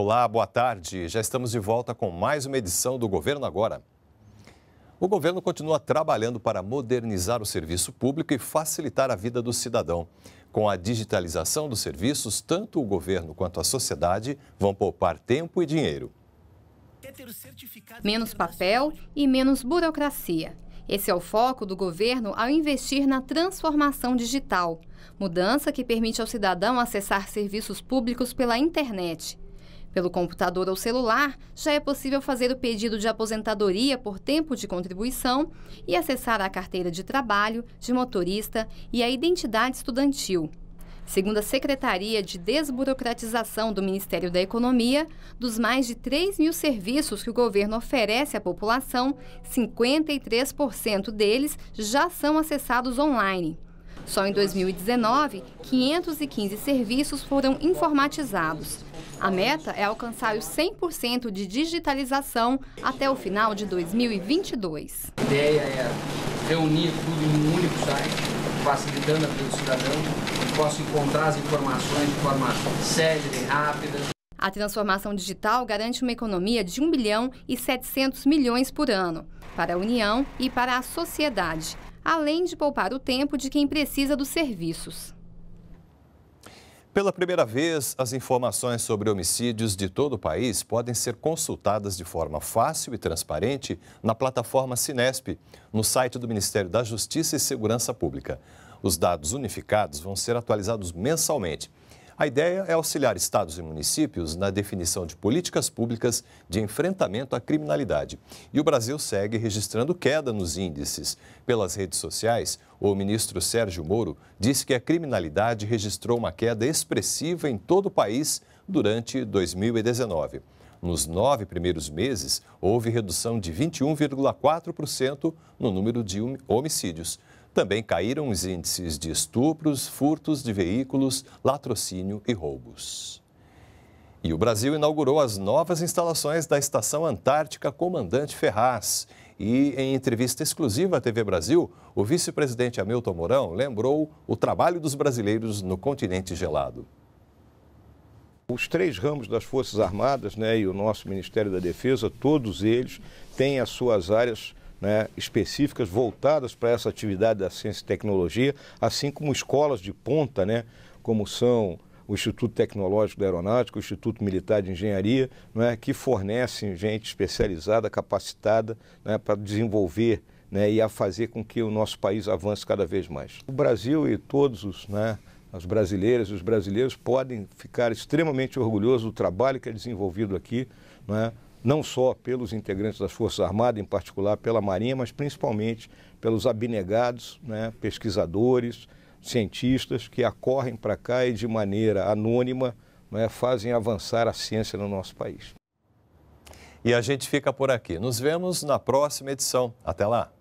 Olá, boa tarde. Já estamos de volta com mais uma edição do Governo Agora. O governo continua trabalhando para modernizar o serviço público e facilitar a vida do cidadão. Com a digitalização dos serviços, tanto o governo quanto a sociedade vão poupar tempo e dinheiro. Menos papel e menos burocracia. Esse é o foco do governo ao investir na transformação digital, mudança que permite ao cidadão acessar serviços públicos pela internet. Pelo computador ou celular, já é possível fazer o pedido de aposentadoria por tempo de contribuição e acessar a carteira de trabalho, de motorista e a identidade estudantil. Segundo a Secretaria de Desburocratização do Ministério da Economia, dos mais de 3 mil serviços que o governo oferece à população, 53% deles já são acessados online. Só em 2019, 515 serviços foram informatizados. A meta é alcançar os 100% de digitalização até o final de 2022. A ideia é reunir tudo em um único site, facilitando a vida do cidadão, que possa encontrar as informações de forma e rápida. A transformação digital garante uma economia de 1 bilhão e 700 milhões por ano para a União e para a sociedade além de poupar o tempo de quem precisa dos serviços. Pela primeira vez, as informações sobre homicídios de todo o país podem ser consultadas de forma fácil e transparente na plataforma Sinesp, no site do Ministério da Justiça e Segurança Pública. Os dados unificados vão ser atualizados mensalmente a ideia é auxiliar estados e municípios na definição de políticas públicas de enfrentamento à criminalidade. E o Brasil segue registrando queda nos índices. Pelas redes sociais, o ministro Sérgio Moro disse que a criminalidade registrou uma queda expressiva em todo o país durante 2019. Nos nove primeiros meses, houve redução de 21,4% no número de homicídios. Também caíram os índices de estupros, furtos de veículos, latrocínio e roubos. E o Brasil inaugurou as novas instalações da Estação Antártica Comandante Ferraz. E em entrevista exclusiva à TV Brasil, o vice-presidente Hamilton Mourão lembrou o trabalho dos brasileiros no continente gelado. Os três ramos das Forças Armadas né, e o nosso Ministério da Defesa, todos eles têm as suas áreas né, específicas voltadas para essa atividade da ciência e tecnologia, assim como escolas de ponta, né, como são o Instituto Tecnológico da Aeronáutica, o Instituto Militar de Engenharia, né, que fornecem gente especializada, capacitada né, para desenvolver né, e a fazer com que o nosso país avance cada vez mais. O Brasil e todos os, né, as brasileiras e os brasileiros podem ficar extremamente orgulhosos do trabalho que é desenvolvido aqui. Né, não só pelos integrantes das Forças Armadas, em particular pela Marinha, mas principalmente pelos abnegados, né, pesquisadores, cientistas que acorrem para cá e de maneira anônima né, fazem avançar a ciência no nosso país. E a gente fica por aqui. Nos vemos na próxima edição. Até lá!